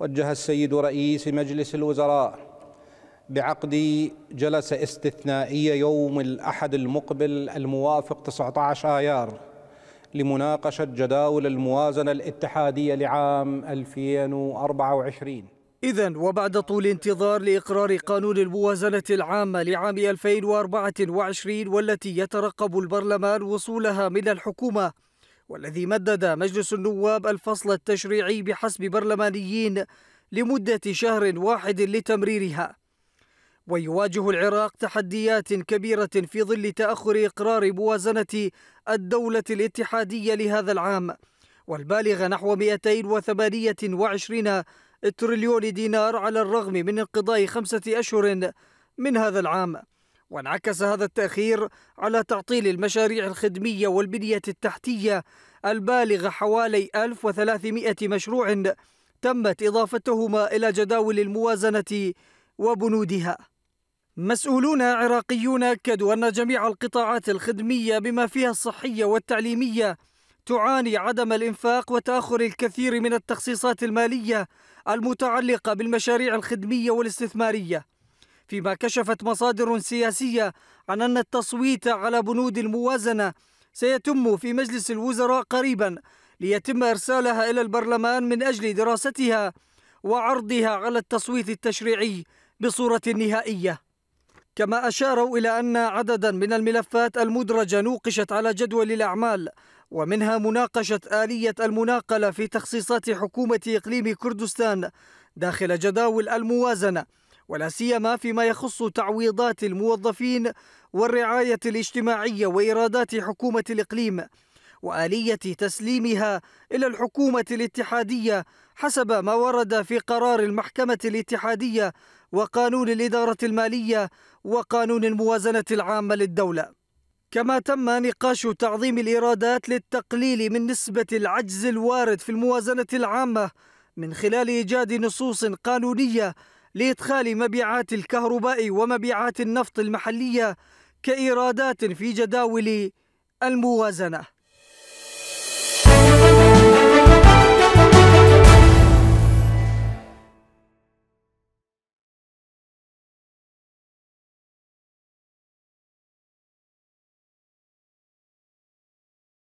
وجه السيد رئيس مجلس الوزراء بعقد جلسة استثنائية يوم الأحد المقبل الموافق 19 آيار لمناقشة جداول الموازنة الاتحادية لعام 2024 إذا وبعد طول انتظار لإقرار قانون الموازنة العامة لعام 2024 والتي يترقب البرلمان وصولها من الحكومة والذي مدد مجلس النواب الفصل التشريعي بحسب برلمانيين لمدة شهر واحد لتمريرها ويواجه العراق تحديات كبيرة في ظل تأخر إقرار موازنة الدولة الاتحادية لهذا العام والبالغ نحو 228 تريليون دينار على الرغم من انقضاء خمسة أشهر من هذا العام وانعكس هذا التأخير على تعطيل المشاريع الخدمية والبنية التحتية البالغ حوالي 1300 مشروع تمت إضافتهما إلى جداول الموازنة وبنودها مسؤولون عراقيون أكدوا أن جميع القطاعات الخدمية بما فيها الصحية والتعليمية تعاني عدم الإنفاق وتأخر الكثير من التخصيصات المالية المتعلقة بالمشاريع الخدمية والاستثمارية فيما كشفت مصادر سياسية عن أن التصويت على بنود الموازنة سيتم في مجلس الوزراء قريبا ليتم إرسالها إلى البرلمان من أجل دراستها وعرضها على التصويت التشريعي بصورة نهائية كما أشاروا إلى أن عددا من الملفات المدرجة نوقشت على جدول الأعمال ومنها مناقشة آلية المناقلة في تخصيصات حكومة إقليم كردستان داخل جداول الموازنة ولا سيما فيما يخص تعويضات الموظفين والرعاية الاجتماعية وإيرادات حكومة الإقليم وآلية تسليمها إلى الحكومة الاتحادية حسب ما ورد في قرار المحكمة الاتحادية وقانون الإدارة المالية وقانون الموازنة العامة للدولة. كما تم نقاش تعظيم الإيرادات للتقليل من نسبة العجز الوارد في الموازنة العامة من خلال إيجاد نصوص قانونية لإدخال مبيعات الكهرباء ومبيعات النفط المحلية كإيرادات في جداول الموازنة